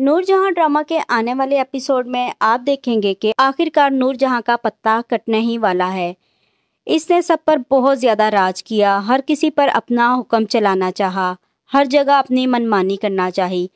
Noor Jahan drama के आने वाले एपिसोड में आप देखेंगे कि आखिरकार नूरजहां का पत्ता कटने ही वाला है इसने सब पर बहुत ज़्यादा राज किया हर किसी पर अपना हुक्म चलाना चाहा हर जगह अपनी मनमानी करना चाहिए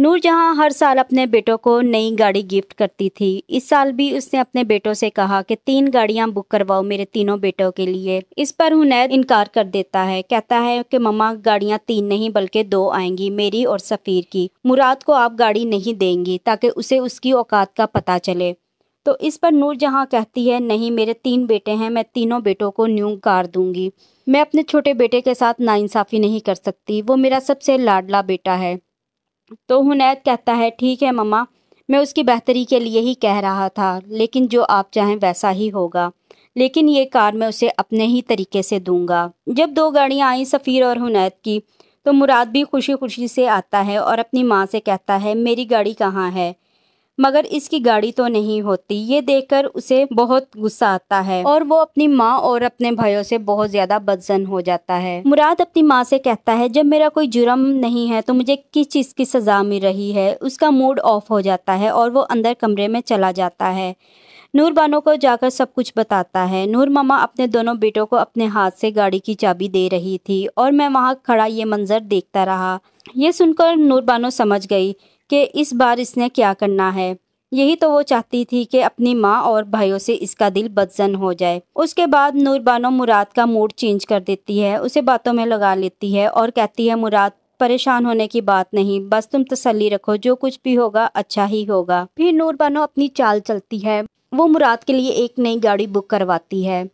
नूरजहां हर साल अपने बेटों को नई गाड़ी गिफ्ट करती थी इस साल भी उसने अपने बेटों से कहा कि तीन गाड़ियां बुक करवाओ मेरे तीनों बेटों के लिए इस पर हुनैद इनकार कर देता है कहता है कि ममा गाड़ियां तीन नहीं बल्कि दो आएंगी मेरी और सफ़ीर की मुराद को आप गाड़ी नहीं देंगी ताकि उसे उसकी औकात का पता चले तो इस पर नूरजहाँ कहती है नहीं मेरे तीन बेटे हैं मैं तीनों बेटों को न्यू कार दूंगी मैं अपने छोटे बेटे के साथ नाइंसाफ़ी नहीं कर सकती वो मेरा सबसे लाडला बेटा है तो हुनैद कहता है ठीक है मम्मा मैं उसकी बेहतरी के लिए ही कह रहा था लेकिन जो आप चाहें वैसा ही होगा लेकिन ये कार मैं उसे अपने ही तरीके से दूंगा जब दो गाड़ियाँ आईं सफ़ीर और हुनैद की तो मुराद भी खुशी खुशी से आता है और अपनी माँ से कहता है मेरी गाड़ी कहाँ है मगर इसकी गाड़ी तो नहीं होती ये देखकर उसे बहुत गुस्सा आता है और वो अपनी माँ और अपने भाइयों से बहुत ज्यादा बदजन हो जाता है मुराद अपनी माँ से कहता है जब मेरा कोई जुर्म नहीं है तो मुझे किस चीज की सजा मिल रही है उसका मूड ऑफ हो जाता है और वो अंदर कमरे में चला जाता है नूर बानो को जाकर सब कुछ बताता है नूर मामा अपने दोनों बेटों को अपने हाथ से गाड़ी की चाबी दे रही थी और मैं वहाँ खड़ा ये मंजर देखता रहा यह सुनकर नूर बानो समझ गई कि इस बार इसने क्या करना है यही तो वो चाहती थी कि अपनी माँ और भाइयों से इसका दिल बदजन हो जाए उसके बाद नूर बानो मुराद का मूड चेंज कर देती है उसे बातों में लगा लेती है और कहती है मुराद परेशान होने की बात नहीं बस तुम तसल्ली रखो जो कुछ भी होगा अच्छा ही होगा फिर नूर बानो अपनी चाल चलती है वो मुराद के लिए एक नई गाड़ी बुक करवाती है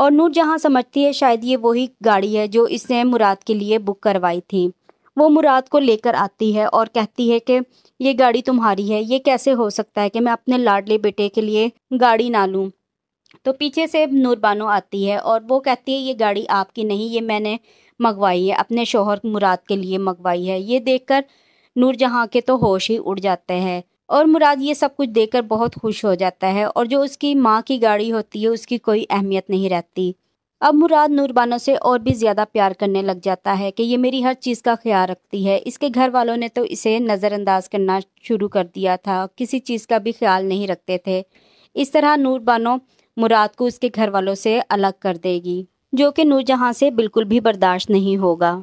और नूर जहाँ समझती है शायद ये वही गाड़ी है जो इसने मुराद के लिए बुक करवाई थी वो मुराद को लेकर आती है और कहती है कि ये गाड़ी तुम्हारी है ये कैसे हो सकता है कि मैं अपने लाडले बेटे के लिए गाड़ी ना लूँ तो पीछे से नूरबानो आती है और वो कहती है ये गाड़ी आपकी नहीं ये मैंने मंगवाई है अपने शोहर मुराद के लिए मंगवाई है ये देखकर जहाँ के तो होश ही उड़ जाते हैं और मुराद ये सब कुछ देखकर बहुत खुश हो जाता है और जो उसकी माँ की गाड़ी होती है उसकी कोई अहमियत नहीं रहती अब मुराद नूरबानो से और भी ज़्यादा प्यार करने लग जाता है कि ये मेरी हर चीज़ का ख्याल रखती है इसके घर वालों ने तो इसे नज़रअंदाज करना शुरू कर दिया था किसी चीज़ का भी ख्याल नहीं रखते थे इस तरह नूरबानो मुराद को उसके घर वालों से अलग कर देगी जो कि नूरजहाँ से बिल्कुल भी बर्दाश्त नहीं होगा